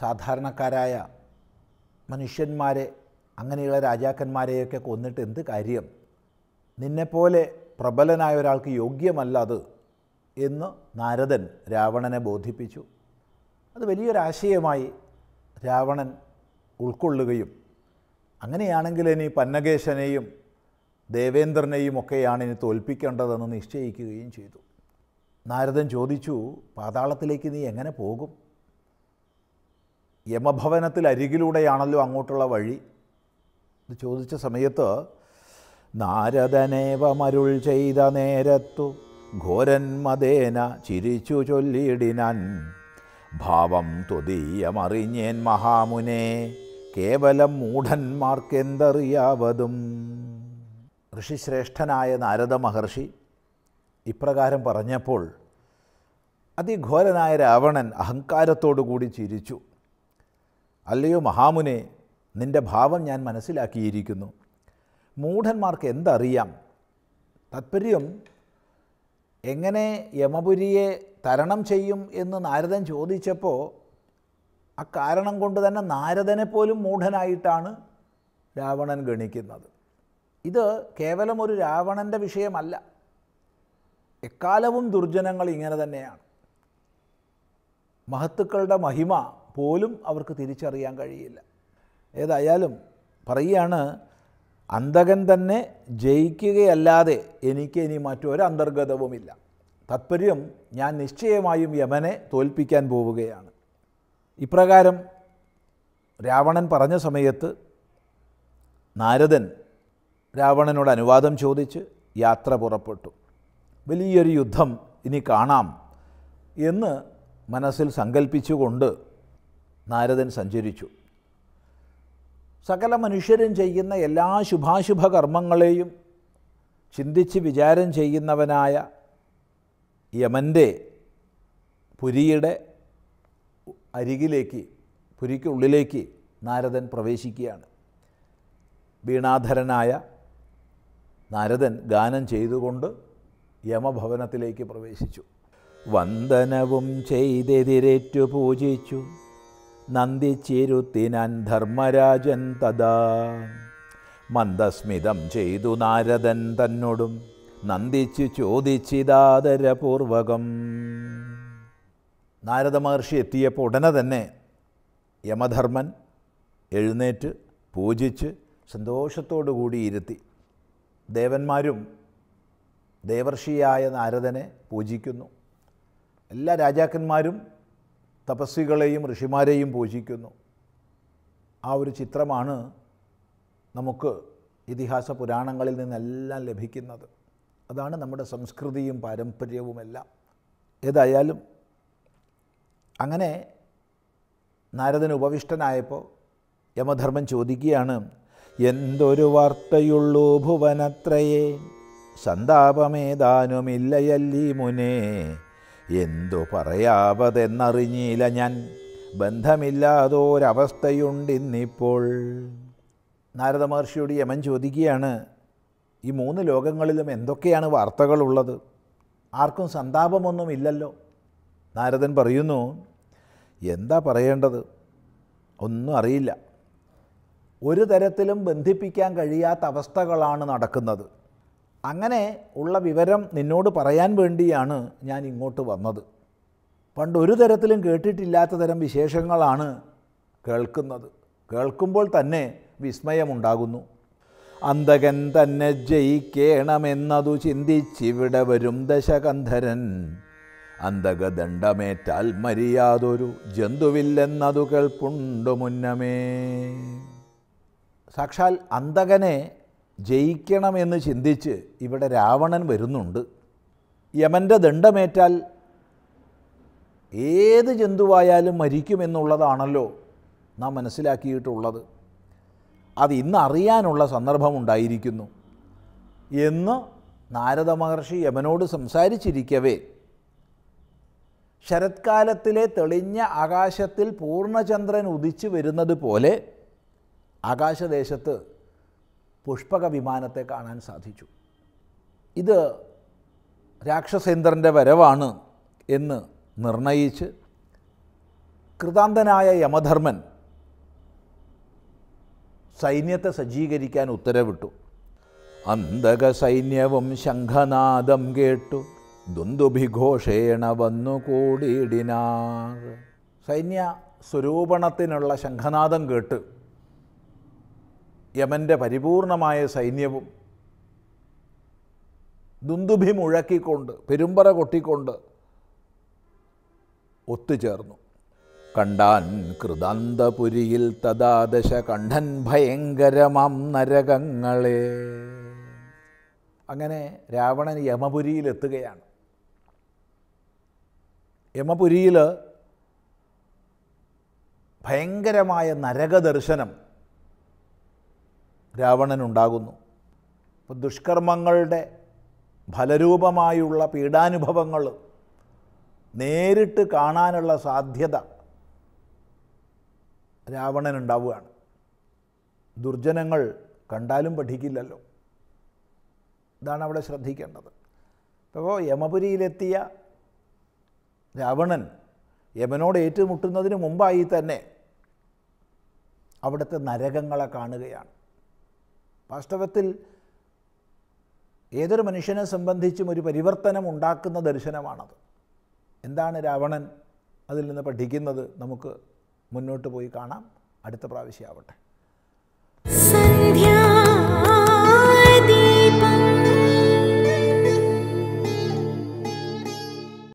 സാധാരണക്കാരായ മനുഷ്യന്മാരെ അങ്ങനെയുള്ള രാജാക്കന്മാരെയൊക്കെ കൊന്നിട്ട് എന്ത് കാര്യം നിന്നെപ്പോലെ പ്രബലനായ ഒരാൾക്ക് യോഗ്യമല്ല അത് എന്ന് നാരദൻ രാവണനെ ബോധിപ്പിച്ചു അത് വലിയൊരാശയമായി രാവണൻ ഉൾക്കൊള്ളുകയും അങ്ങനെയാണെങ്കിൽ ഇനി പന്നകേശനെയും ദേവേന്ദ്രനെയും ഒക്കെയാണ് ഇനി തോൽപ്പിക്കേണ്ടതെന്ന് നിശ്ചയിക്കുകയും ചെയ്തു നാരദൻ ചോദിച്ചു പാതാളത്തിലേക്ക് നീ എങ്ങനെ പോകും യമഭവനത്തിൽ അരികിലൂടെയാണല്ലോ അങ്ങോട്ടുള്ള വഴി ഇത് ചോദിച്ച സമയത്ത് നാരദനേവമരുൾ ചെയ്ത നേരത്തു മതേന ചിരിച്ചു ചൊല്ലിയിടിനാൻ ഭാവം തൊതീയമറിഞ്ഞേൻ മഹാമുനെ കേവലം മൂഢന്മാർക്കെന്തറിയാവതും ഋഷിശ്രേഷ്ഠനായ നാരദ മഹർഷി ഇപ്രകാരം പറഞ്ഞപ്പോൾ അതിഘോരനായ രാവണൻ അഹങ്കാരത്തോടു കൂടി ചിരിച്ചു അല്ലയോ മഹാമുനെ നിൻ്റെ ഭാവം ഞാൻ മനസ്സിലാക്കിയിരിക്കുന്നു മൂഢന്മാർക്ക് എന്തറിയാം താത്പര്യം എങ്ങനെ യമപുരിയെ തരണം ചെയ്യും എന്ന് നാരദൻ ചോദിച്ചപ്പോൾ ആ കാരണം കൊണ്ട് തന്നെ നാരദനെ പോലും മൂഢനായിട്ടാണ് രാവണൻ ഗണിക്കുന്നത് ഇത് കേവലം ഒരു രാവണൻ്റെ വിഷയമല്ല എക്കാലവും ദുർജനങ്ങൾ ഇങ്ങനെ തന്നെയാണ് മഹത്തുക്കളുടെ മഹിമ പോലും അവർക്ക് തിരിച്ചറിയാൻ കഴിയില്ല ഏതായാലും പറയുകയാണ് അന്തകൻ തന്നെ ജയിക്കുകയല്ലാതെ എനിക്ക് ഇനി മറ്റൊരു അന്തർഗതവുമില്ല താത്പര്യം ഞാൻ നിശ്ചയമായും യമനെ തോൽപ്പിക്കാൻ പോവുകയാണ് ഇപ്രകാരം രാവണൻ പറഞ്ഞ സമയത്ത് നാരദൻ രാവണനോട് അനുവാദം ചോദിച്ച് യാത്ര പുറപ്പെട്ടു വലിയൊരു യുദ്ധം ഇനി കാണാം എന്ന് മനസ്സിൽ സങ്കല്പിച്ചുകൊണ്ട് നാരദൻ സഞ്ചരിച്ചു സകല മനുഷ്യരും ചെയ്യുന്ന എല്ലാ ശുഭാശുഭ കർമ്മങ്ങളെയും ചിന്തിച്ച് വിചാരം ചെയ്യുന്നവനായ യമൻ്റെ പുരിയുടെ അരികിലേക്ക് പുരിക്കുള്ളിലേക്ക് നാരദൻ പ്രവേശിക്കുകയാണ് വീണാധരനായ നാരദൻ ഗാനം ചെയ്തുകൊണ്ട് യമഭവനത്തിലേക്ക് പ്രവേശിച്ചു വന്ദനവും ചെയ്തെതിരേറ്റു പൂജിച്ചു നന്ദി ചേരുത്തിനാൻ ധർമ്മരാജൻ തഥാ മന്ദസ്മിതം ചെയ്തു നാരദൻ തന്നോടും നന്ദിച്ചു ചോദിച്ചിതാദരപൂർവകം നാരദ മഹർഷി എത്തിയപ്പോൾ ഉടനെ തന്നെ യമധർമ്മൻ എഴുന്നേറ്റ് പൂജിച്ച് സന്തോഷത്തോടു കൂടി ഇരുത്തി ദേവന്മാരും ദേവർഷിയായ നാരദനെ പൂജിക്കുന്നു എല്ലാ രാജാക്കന്മാരും തപസ്സികളെയും ഋഷിമാരെയും പൂജിക്കുന്നു ആ ഒരു ചിത്രമാണ് നമുക്ക് ഇതിഹാസ പുരാണങ്ങളിൽ നിന്നെല്ലാം ലഭിക്കുന്നത് അതാണ് നമ്മുടെ സംസ്കൃതിയും പാരമ്പര്യവുമെല്ലാം ഏതായാലും അങ്ങനെ നാരദന് ഉപവിഷ്ടനായപ്പോൾ യമധർമ്മൻ ചോദിക്കുകയാണ് എന്തൊരു വാർത്തയുള്ളൂ ഭുവനത്രയേ സന്താപമേതാനുമില്ലയല്ലീ മുനേ എന്തു പറയാവതെന്നറിഞ്ഞില്ല ഞാൻ ഇന്നിപ്പോൾ നാരദ മഹർഷിയോട് യമൻ ചോദിക്കുകയാണ് ഈ മൂന്ന് ലോകങ്ങളിലും എന്തൊക്കെയാണ് വാർത്തകളുള്ളത് ആർക്കും സന്താപമൊന്നും ഇല്ലല്ലോ നാരദൻ പറയുന്നു എന്താ പറയേണ്ടത് ഒന്നും അറിയില്ല ഒരു തരത്തിലും ബന്ധിപ്പിക്കാൻ കഴിയാത്ത അവസ്ഥകളാണ് നടക്കുന്നത് അങ്ങനെ ഉള്ള വിവരം നിന്നോട് പറയാൻ വേണ്ടിയാണ് ഞാൻ ഇങ്ങോട്ട് വന്നത് പണ്ട് ഒരു തരത്തിലും കേട്ടിട്ടില്ലാത്ത തരം വിശേഷങ്ങളാണ് കേൾക്കുന്നത് കേൾക്കുമ്പോൾ തന്നെ വിസ്മയമുണ്ടാകുന്നു അന്തകൻ തന്നെ ജയിക്കേണമെന്നതു ചിന്തിച്ചിവിടെ വരും ദശകന്ധരൻ അന്തകദണ്ഡമേറ്റാൽ മര്യാദൊരു ജന്തുവില്ലെന്നതു കേൾപ്പുണ്ടു മുന്നമേ സാക്ഷാൽ അന്തകനെ ജയിക്കണമെന്ന് ചിന്തിച്ച് ഇവിടെ രാവണൻ വരുന്നുണ്ട് യമൻ്റെ ദണ്ഡമേറ്റാൽ ഏത് ജന്തുവായാലും മരിക്കുമെന്നുള്ളതാണല്ലോ നാം മനസ്സിലാക്കിയിട്ടുള്ളത് അത് അറിയാനുള്ള സന്ദർഭമുണ്ടായിരിക്കുന്നു എന്ന് നാരദ മഹർഷി യമനോട് സംസാരിച്ചിരിക്കവേ ശരത്കാലത്തിലെ തെളിഞ്ഞ ആകാശത്തിൽ പൂർണ്ണചന്ദ്രൻ ഉദിച്ചു വരുന്നത് പോലെ ആകാശദേശത്ത് പുഷ്പക വിമാനത്തെ കാണാൻ സാധിച്ചു ഇത് രാക്ഷസേന്ദ്രൻ്റെ വരവാണ് എന്ന് നിർണയിച്ച് കൃതാന്തനായ യമധർമ്മൻ സൈന്യത്തെ സജ്ജീകരിക്കാൻ ഉത്തരവിട്ടു അന്തക സൈന്യവും ശംഖനാദം കേട്ടു ദുന്ദുഭിഘോഷേണ വന്നു കൂടിയിടിനാ സൈന്യ സ്വരൂപണത്തിനുള്ള ശംഖനാദം കേട്ട് യമൻ്റെ പരിപൂർണമായ സൈന്യവും ദുന്ദുഭി മുഴക്കിക്കൊണ്ട് പെരുമ്പറ കൊട്ടിക്കൊണ്ട് ഒത്തുചേർന്നു കണ്ടാൻ കൃതാന്തപുരിയിൽ തദാദശ കണ്ഠൻ ഭയങ്കരമാം നരകങ്ങളെ അങ്ങനെ രാവണൻ യമപുരിയിലെത്തുകയാണ് യമപുരിയിൽ ഭയങ്കരമായ നരകദർശനം രാവണനുണ്ടാകുന്നു അപ്പോൾ ദുഷ്കർമ്മങ്ങളുടെ ഫലരൂപമായുള്ള പീഡാനുഭവങ്ങൾ നേരിട്ട് കാണാനുള്ള സാധ്യത രാവണനുണ്ടാവുകയാണ് ദുർജനങ്ങൾ കണ്ടാലും പഠിക്കില്ലല്ലോ ഇതാണ് അവിടെ ശ്രദ്ധിക്കേണ്ടത് അപ്പോൾ യമപുരിയിലെത്തിയ രാവണൻ യമനോട് ഏറ്റുമുട്ടുന്നതിന് മുമ്പായി തന്നെ അവിടുത്തെ നരകങ്ങളെ കാണുകയാണ് വാസ്തവത്തിൽ ഏതൊരു മനുഷ്യനെ സംബന്ധിച്ചും ഒരു പരിവർത്തനം ഉണ്ടാക്കുന്ന ദർശനമാണത് എന്താണ് രാവണൻ അതിൽ നിന്ന് പഠിക്കുന്നത് നമുക്ക് മുന്നോട്ട് പോയി കാണാം അടുത്ത പ്രാവശ്യമാവട്ടെ